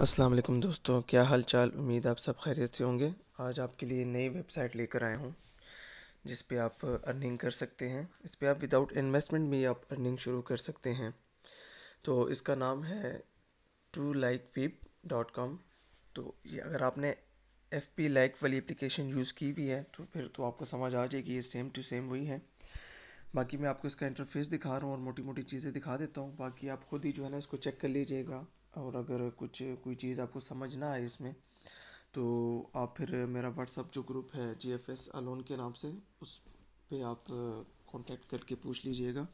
असलम दोस्तों क्या हाल चाल उम्मीद आप सब खैरियत से होंगे आज आपके लिए नई वेबसाइट लेकर आया हूँ जिस पे आप अर्निंग कर सकते हैं इस पे आप विदाउट इन्वेस्टमेंट भी आप अर्निंग शुरू कर सकते हैं तो इसका नाम है to like weep dot com तो ये अगर आपने एफ पी लाइक वाली एप्लीकेशन यूज़ की हुई है तो फिर तो आपको समझ आ जाएगी ये सेम टू सेम वही है बाकी मैं आपको इसका इंटरफेस दिखा रहा हूँ और मोटी मोटी चीज़ें दिखा देता हूँ बाकी आप खुद ही जो है ना इसको चेक कर लीजिएगा और अगर कुछ कोई चीज़ आपको समझ ना आए इसमें तो आप फिर मेरा व्हाट्सअप जो ग्रुप है जी एफ एस अलोन के नाम से उस पर आप कांटेक्ट करके पूछ लीजिएगा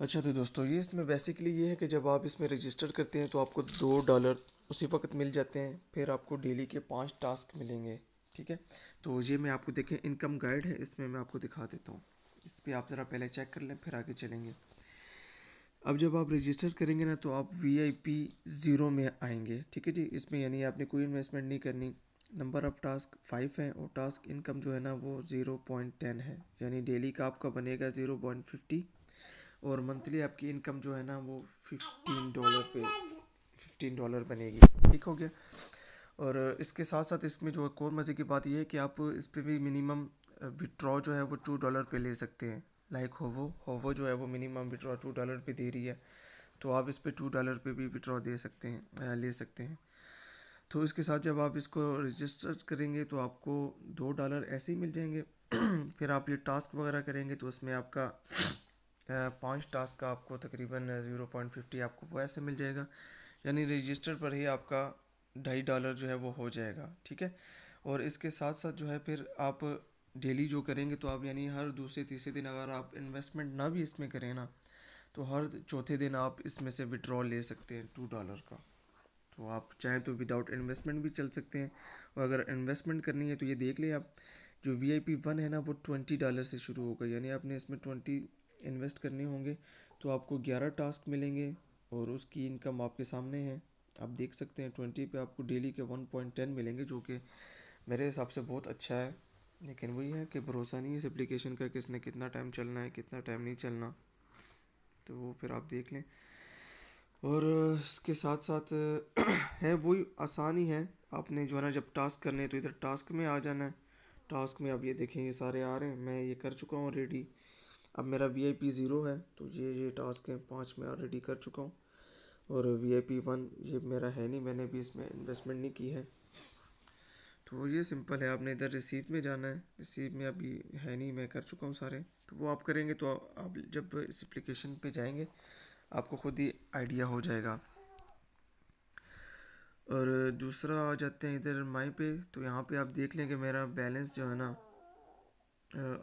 अच्छा तो दोस्तों ये इसमें बेसिकली ये है कि जब आप इसमें रजिस्टर करते हैं तो आपको दो डॉलर उसी वक्त मिल जाते हैं फिर आपको डेली के पाँच टास्क मिलेंगे ठीक है तो ये मैं आपको देखें इनकम गाइड है इसमें मैं आपको दिखा देता हूँ इस पर आप ज़रा पहले चेक कर लें फिर आगे चलेंगे अब जब आप रजिस्टर करेंगे ना तो आप वी आई पी ज़ीरो में आएंगे ठीक है जी इसमें यानी आपने कोई इन्वेस्टमेंट नहीं करनी नंबर ऑफ़ टास्क फाइव है और टास्क इनकम जो है ना वो ज़ीरो पॉइंट टेन है यानी डेली का आपका बनेगा ज़ीरो पॉइंट फिफ्टी और मंथली आपकी इनकम जो है ना वो फिफ्टीन डॉलर पे फिफ्टीन डॉलर बनेगी ठीक हो गया और इसके साथ साथ इसमें जो है और मज़े की बात यह है कि आप इस पर भी मिनिमम विड्रॉ जो है वो टू डॉलर पे ले सकते हैं लाइक होवो होवो जो है वो मिनिमम विड्रॉ टू डॉलर पे दे रही है तो आप इस पर टू डॉलर पे भी विड्रॉ दे सकते हैं ले सकते हैं तो इसके साथ जब आप इसको रजिस्टर करेंगे तो आपको दो डॉलर ऐसे ही मिल जाएंगे फिर आप ये टास्क वगैरह करेंगे तो उसमें आपका पाँच टास्क का आपको तकरीबन ज़ीरो पॉइंट फिफ्टी आपको वो ऐसे मिल जाएगा यानी रजिस्टर पर ही आपका ढाई डॉलर जो है वो हो जाएगा ठीक है और इसके साथ साथ जो है फिर आप डेली जो करेंगे तो आप यानी हर दूसरे तीसरे दिन अगर आप इन्वेस्टमेंट ना भी इसमें करें ना तो हर चौथे दिन आप इसमें से विड्रॉ ले सकते हैं टू डॉलर का तो आप चाहें तो विदाउट इन्वेस्टमेंट भी चल सकते हैं और अगर इन्वेस्टमेंट करनी है तो ये देख लें आप जो वी आई पी वन है ना वो ट्वेंटी डॉलर से शुरू होगा यानी आपने इसमें ट्वेंटी इन्वेस्ट करने होंगे तो आपको ग्यारह टास्क मिलेंगे और उसकी इनकम आपके सामने है आप देख सकते हैं ट्वेंटी पे आपको डेली के वन पॉइंट टेन मिलेंगे जो कि मेरे हिसाब से बहुत अच्छा है लेकिन वही है कि भरोसा नहीं है इस एप्लीकेशन का किसने कितना टाइम चलना है कितना टाइम नहीं चलना तो वो फिर आप देख लें और इसके साथ साथ है वही आसानी है आपने जो है ना जब टास्क करने तो इधर टास्क में आ जाना है टास्क में आप ये देखें ये सारे आ रहे हैं मैं ये कर चुका हूँ रेडी अब मेरा वी आई पी ज़ीरो है तो ये ये टास्क हैं पाँच मैं ऑलरेडी कर चुका हूँ और वी आई पी वन ये मेरा है नहीं मैंने भी इसमें इन्वेस्टमेंट नहीं की है तो ये सिंपल है आपने इधर रिसीव में जाना है रिसीव में अभी है नहीं मैं कर चुका हूँ सारे तो वो आप करेंगे तो आप जब इस एप्लीकेशन पे जाएंगे आपको खुद ही आइडिया हो जाएगा और दूसरा आ जाते हैं इधर माई पे तो यहाँ पे आप देख लें कि मेरा बैलेंस जो है ना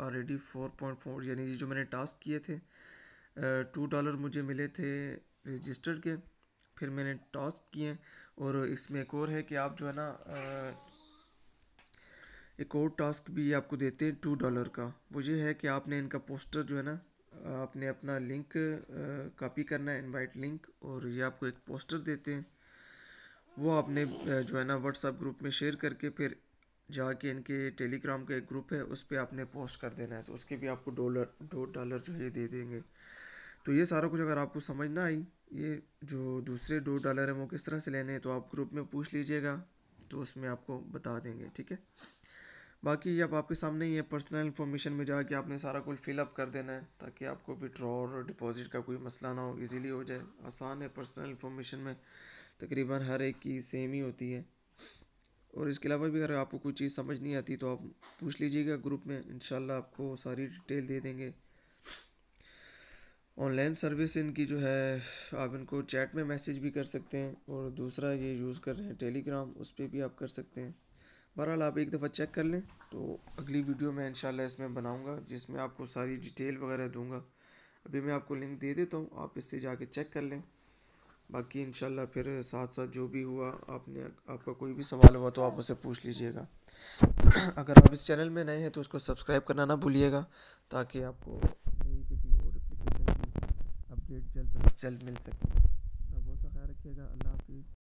ऑलरेडी फोर पॉइंट फोर यानी जो मैंने टास्क किए थे टू डॉलर मुझे मिले थे रजिस्टर के फिर मैंने टास्क किए और इसमें एक और है कि आप जो है ना एक और टास्क भी आपको देते हैं टू डॉलर का वो ये है कि आपने इनका पोस्टर जो है ना आपने अपना लिंक कॉपी करना है इनवाइट लिंक और ये आपको एक पोस्टर देते हैं वो आपने जो है ना व्हाट्सएप ग्रुप में शेयर करके फिर जाके इनके टेलीग्राम का एक ग्रुप है उस पर आपने पोस्ट कर देना है तो उसके भी आपको डॉलर दो डॉलर जो है ये दे देंगे तो ये सारा कुछ अगर आपको समझ ना आई ये जो दूसरे दो डॉलर हैं वो किस तरह से लेने हैं तो आप ग्रुप में पूछ लीजिएगा तो उसमें आपको बता देंगे ठीक है बाकी अब आपके सामने ये पर्सनल इन्फॉर्मेशन में जाके आपने सारा कुछ फिलअप कर देना है ताकि आपको विड्रॉ और डिपॉजिट का कोई मसला ना हो इजीली हो जाए आसान है पर्सनल इन्फॉर्मेशन में तकरीबन हर एक की सेम ही होती है और इसके अलावा भी अगर आपको कोई चीज़ समझ नहीं आती तो आप पूछ लीजिएगा ग्रुप में इन आपको सारी डिटेल दे देंगे ऑनलाइन सर्विस इनकी जो है आप इनको चैट में मैसेज भी कर सकते हैं और दूसरा ये यूज़ कर रहे हैं टेलीग्राम उस पर भी आप कर सकते हैं बहरहाल आप एक दफ़ा चेक कर लें तो अगली वीडियो में इंशाल्लाह इसमें बनाऊंगा जिसमें आपको सारी डिटेल वगैरह दूंगा अभी मैं आपको लिंक दे देता हूँ आप इससे जाके चेक कर लें बाकी इंशाल्लाह फिर साथ साथ जो भी हुआ आपने आपका कोई भी सवाल हुआ तो आप उसे पूछ लीजिएगा अगर आप इस चैनल में नए हैं तो उसको सब्सक्राइब करना ना भूलिएगा ताकि आपको नई किसी और अपडेट जल्द अज जल्द मिल सके अपना बहुत सा ख्याल रखिएगा अल्लाह हाफिज़